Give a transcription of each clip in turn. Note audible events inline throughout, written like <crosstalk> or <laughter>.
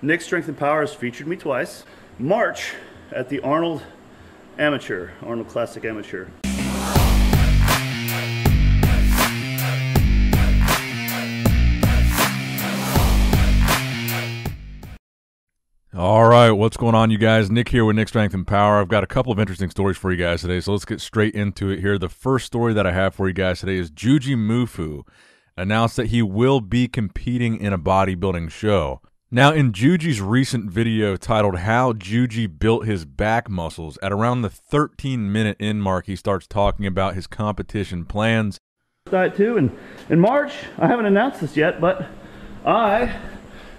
Nick's Strength and Power has featured me twice. March at the Arnold Amateur, Arnold Classic Amateur. All right, what's going on, you guys? Nick here with Nick Strength and Power. I've got a couple of interesting stories for you guys today, so let's get straight into it here. The first story that I have for you guys today is Juji Mufu announced that he will be competing in a bodybuilding show. Now, in Juji's recent video titled How Juji Built His Back Muscles, at around the 13 minute end mark, he starts talking about his competition plans. Diet too, and in March, I haven't announced this yet, but I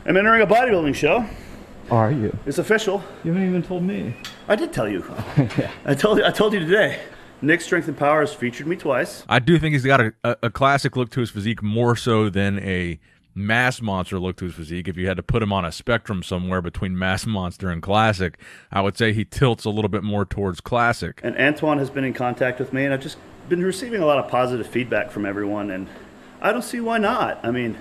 am entering a bodybuilding show. Are you? It's official. You haven't even told me. I did tell you. <laughs> yeah. I told you. I told you today. Nick Strength and Power has featured me twice. I do think he's got a, a, a classic look to his physique more so than a Mass Monster look to his physique. If you had to put him on a spectrum somewhere between Mass <laughs> Monster and Classic, I would say he tilts a little bit more towards Classic. And Antoine has been in contact with me, and I've just been receiving a lot of positive feedback from everyone, and I don't see why not. I mean,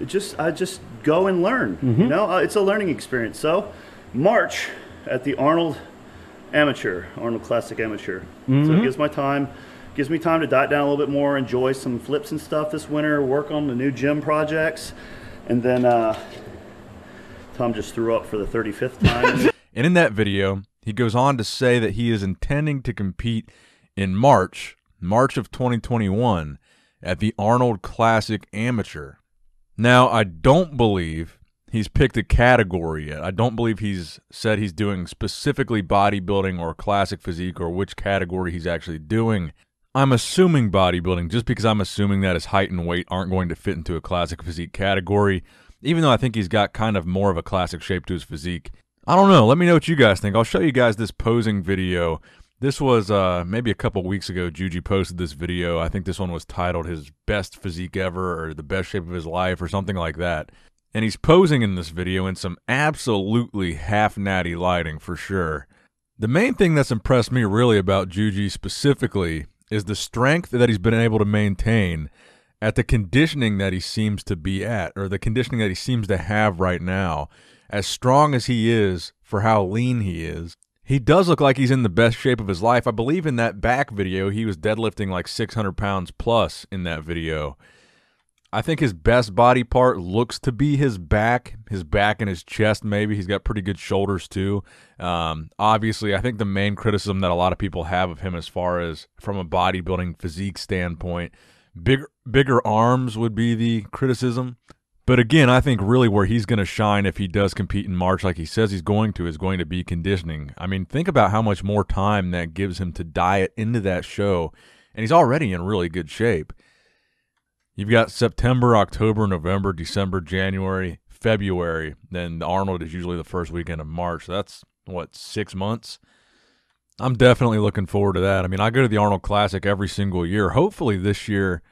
it just I just go and learn. Mm-hmm. You know, uh, it's a learning experience. So, March at the Arnold Amateur, Arnold Classic Amateur. Mm-hmm. So it mm-hmm. gives my time Gives me time to diet down a little bit more, enjoy some flips and stuff this winter, work on the new gym projects. And then uh, Tom just threw up for the 35th time. <laughs> and in that video, he goes on to say that he is intending to compete in March, March of 2021, at the Arnold Classic Amateur. Now, I don't believe he's picked a category yet. I don't believe he's said he's doing specifically bodybuilding or classic physique or which category he's actually doing. I'm assuming bodybuilding, just because I'm assuming that his height and weight aren't going to fit into a classic physique category, even though I think he's got kind of more of a classic shape to his physique. I don't know. Let me know what you guys think. I'll show you guys this posing video. This was uh, maybe a couple weeks ago. Juji posted this video. I think this one was titled "His Best Physique Ever" or "The Best Shape of His Life" or something like that. And he's posing in this video in some absolutely half natty lighting for sure. The main thing that's impressed me really about Juji specifically is the strength that he's been able to maintain at the conditioning that he seems to be at, or the conditioning that he seems to have right now, as strong as he is for how lean he is, he does look like he's in the best shape of his life. I believe in that back video, he was deadlifting like 600 pounds plus in that video. I think his best body part looks to be his back, his back and his chest. Maybe he's got pretty good shoulders too. Um, obviously, I think the main criticism that a lot of people have of him, as far as from a bodybuilding physique standpoint, bigger bigger arms would be the criticism. But again, I think really where he's going to shine if he does compete in March, like he says he's going to, is going to be conditioning. I mean, think about how much more time that gives him to diet into that show, and he's already in really good shape. You've got September, October, November, December, January, February. Then Arnold is usually the first weekend of March. that's what six months. I'm definitely looking forward to that. I mean, I go to the Arnold Classic every single year. Hopefully this year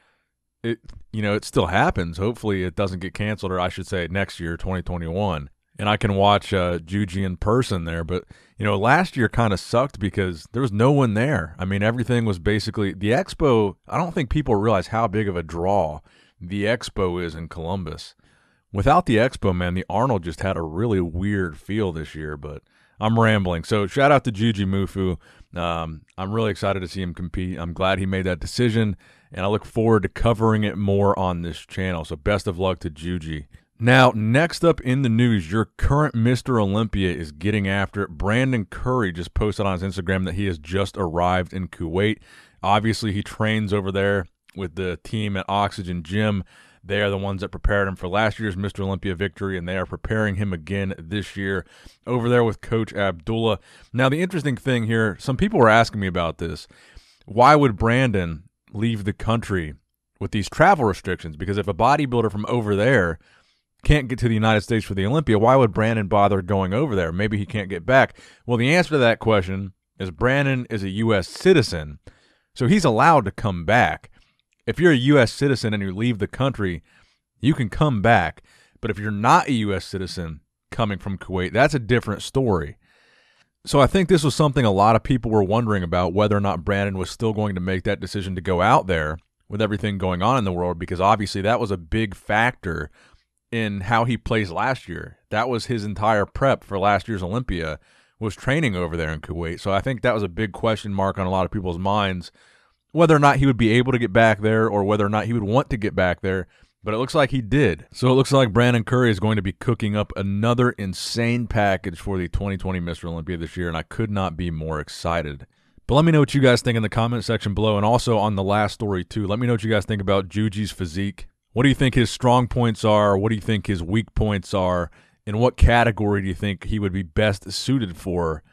it you know, it still happens. Hopefully it doesn't get canceled or I should say next year, 2021 and I can watch uh, Juji in person there. But you know, last year kind of sucked because there was no one there. I mean, everything was basically the expo. I don't think people realize how big of a draw the expo is in Columbus. Without the expo, man, the Arnold just had a really weird feel this year. But I'm rambling. So shout out to Juji Mufu. Um, I'm really excited to see him compete. I'm glad he made that decision, and I look forward to covering it more on this channel. So best of luck to Juji. Now, next up in the news, your current Mr. Olympia is getting after it. Brandon Curry just posted on his Instagram that he has just arrived in Kuwait. Obviously, he trains over there with the team at Oxygen Gym. They are the ones that prepared him for last year's Mr. Olympia victory, and they are preparing him again this year over there with Coach Abdullah. Now, the interesting thing here some people were asking me about this. Why would Brandon leave the country with these travel restrictions? Because if a bodybuilder from over there can't get to the United States for the Olympia, why would Brandon bother going over there? Maybe he can't get back. Well, the answer to that question is Brandon is a U.S. citizen, so he's allowed to come back. If you're a U.S. citizen and you leave the country, you can come back. But if you're not a U.S. citizen coming from Kuwait, that's a different story. So I think this was something a lot of people were wondering about whether or not Brandon was still going to make that decision to go out there with everything going on in the world, because obviously that was a big factor in how he plays last year. That was his entire prep for last year's Olympia was training over there in Kuwait. So I think that was a big question mark on a lot of people's minds whether or not he would be able to get back there or whether or not he would want to get back there. But it looks like he did. So it looks like Brandon Curry is going to be cooking up another insane package for the 2020 Mr. Olympia this year, and I could not be more excited. But let me know what you guys think in the comment section below. And also on the last story, too, let me know what you guys think about Juji's physique. What do you think his strong points are? What do you think his weak points are? In what category do you think he would be best suited for,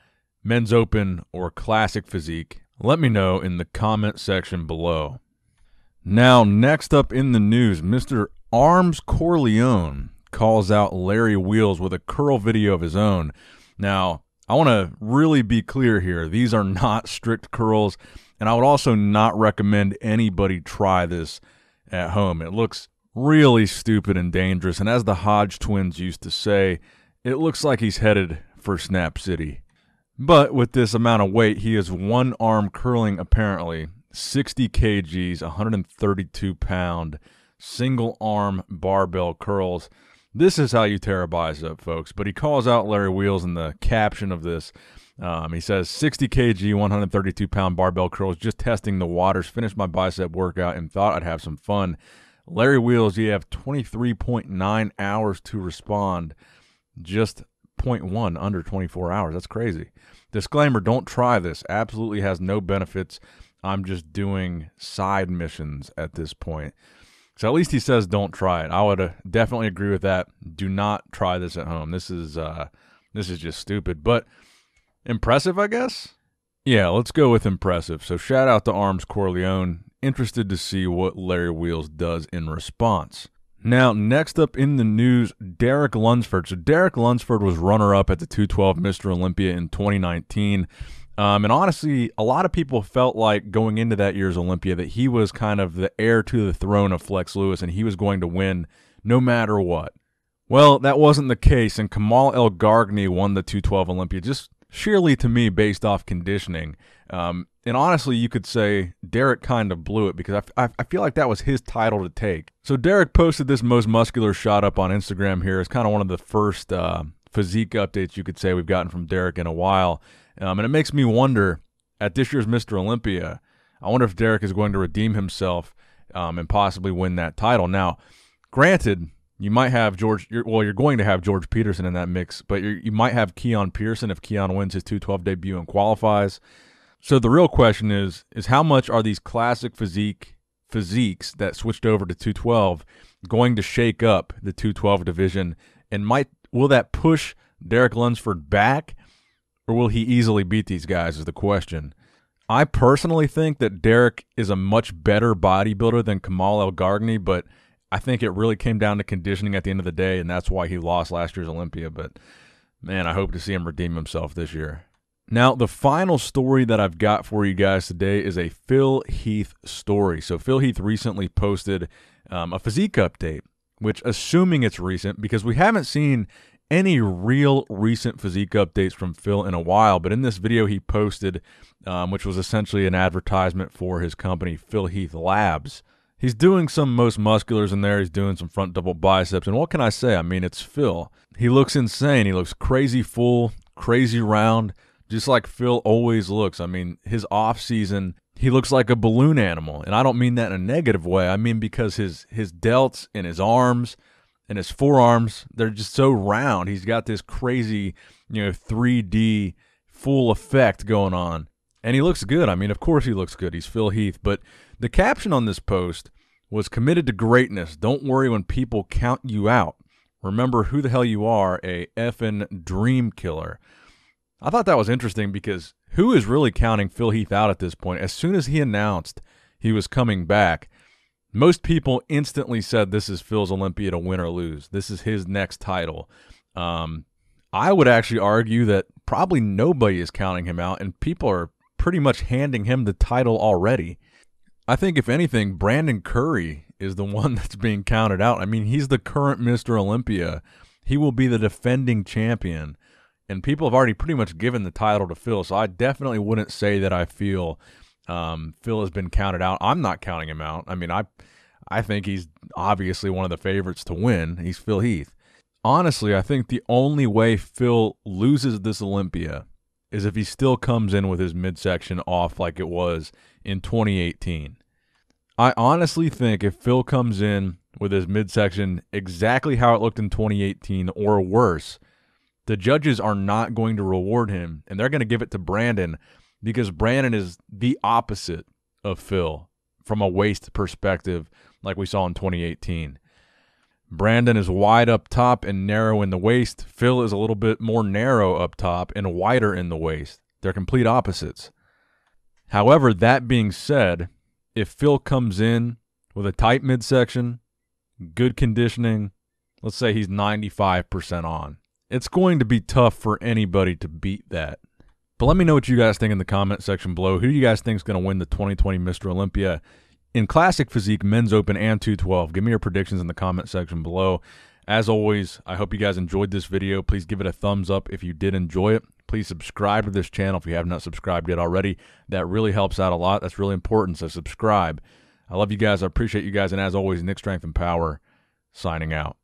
men's open or classic physique? Let me know in the comment section below. Now, next up in the news, Mr. Arms Corleone calls out Larry Wheels with a curl video of his own. Now, I want to really be clear here. These are not strict curls, and I would also not recommend anybody try this at home. It looks really stupid and dangerous. And as the Hodge twins used to say, it looks like he's headed for Snap City. But with this amount of weight, he is one arm curling apparently 60 kgs, 132 pound, single arm barbell curls. This is how you tear a bicep, folks. But he calls out Larry Wheels in the caption of this. Um, he says 60 kg, 132 pound barbell curls, just testing the waters, finished my bicep workout, and thought I'd have some fun. Larry Wheels, you have 23.9 hours to respond, just 0.1 under 24 hours. That's crazy. Disclaimer don't try this. Absolutely has no benefits. I'm just doing side missions at this point. So at least he says don't try it. I would uh, definitely agree with that. Do not try this at home. This is uh, this is just stupid, but impressive, I guess. Yeah, let's go with impressive. So shout out to Arms Corleone. Interested to see what Larry Wheels does in response. Now, next up in the news, Derek Lunsford. So Derek Lunsford was runner-up at the 212 Mr. Olympia in 2019. Um, and honestly, a lot of people felt like going into that year's Olympia that he was kind of the heir to the throne of Flex Lewis and he was going to win no matter what. Well, that wasn't the case, and Kamal El Gargni won the 212 Olympia just sheerly to me based off conditioning. Um, and honestly, you could say Derek kind of blew it because I, feel like that was his title to take. So Derek posted this most muscular shot up on Instagram here. It's kind of one of the first uh, physique updates you could say we've gotten from Derek in a while. Um, and it makes me wonder at this year's Mr. Olympia, I wonder if Derek is going to redeem himself um, and possibly win that title. Now, granted, you might have George, you're, well, you're going to have George Peterson in that mix, but you might have Keon Pearson if Keon wins his 212 debut and qualifies. So the real question is, is how much are these classic physique physiques that switched over to 212 going to shake up the 212 division and might will that push Derek Lunsford back or will he easily beat these guys? Is the question. I personally think that Derek is a much better bodybuilder than Kamal El Gargani, but I think it really came down to conditioning at the end of the day, and that's why he lost last year's Olympia. But man, I hope to see him redeem himself this year. Now, the final story that I've got for you guys today is a Phil Heath story. So, Phil Heath recently posted um, a physique update, which, assuming it's recent, because we haven't seen any real recent physique updates from Phil in a while, but in this video he posted, um, which was essentially an advertisement for his company, Phil Heath Labs. He's doing some most musculars in there. He's doing some front double biceps. And what can I say? I mean, it's Phil. He looks insane. He looks crazy full, crazy round, just like Phil always looks. I mean, his off season, he looks like a balloon animal. And I don't mean that in a negative way. I mean because his his delts and his arms, and his forearms, they're just so round. He's got this crazy, you know, 3D full effect going on. And he looks good. I mean, of course he looks good. He's Phil Heath. But the caption on this post was committed to greatness. Don't worry when people count you out. Remember who the hell you are, a effin' dream killer. I thought that was interesting because who is really counting Phil Heath out at this point? As soon as he announced he was coming back, most people instantly said this is Phil's Olympia to win or lose. This is his next title. Um, I would actually argue that probably nobody is counting him out, and people are pretty much handing him the title already. I think, if anything, Brandon Curry is the <laughs> one that's being counted out. I mean, he's the current Mr. Olympia, he will be the defending champion. And people have already pretty much given the title to Phil, so I definitely wouldn't say that I feel um, Phil has been counted out. I'm not counting him out. I mean, I I think he's obviously one of the favorites to win. He's Phil Heath. Honestly, I think the only way Phil loses this Olympia is if he still comes in with his midsection off like it was in 2018. I honestly think if Phil comes in with his midsection exactly how it looked in 2018 or worse, the judges are not going to reward him and they're going to give it to Brandon because Brandon is the opposite of Phil from a waist perspective, like we saw in 2018. Brandon is wide up top and narrow in the waist. Phil is a little bit more narrow up top and wider in the waist. They're complete opposites. However, that being said, if Phil comes in with a tight midsection, good conditioning, let's say he's 95% on, it's going to be tough for anybody to beat that. But let me know what you guys think in the comment section below. Who do you guys think is going to win the 2020 Mr. Olympia in classic physique, men's open, and 212? Give me your predictions in the comment section below. As always, I hope you guys enjoyed this video. Please give it a thumbs up if you did enjoy it. Please subscribe to this channel if you have not subscribed yet already. That really helps out a lot. That's really important, so subscribe. I love you guys. I appreciate you guys. And as always, Nick Strength and Power signing out.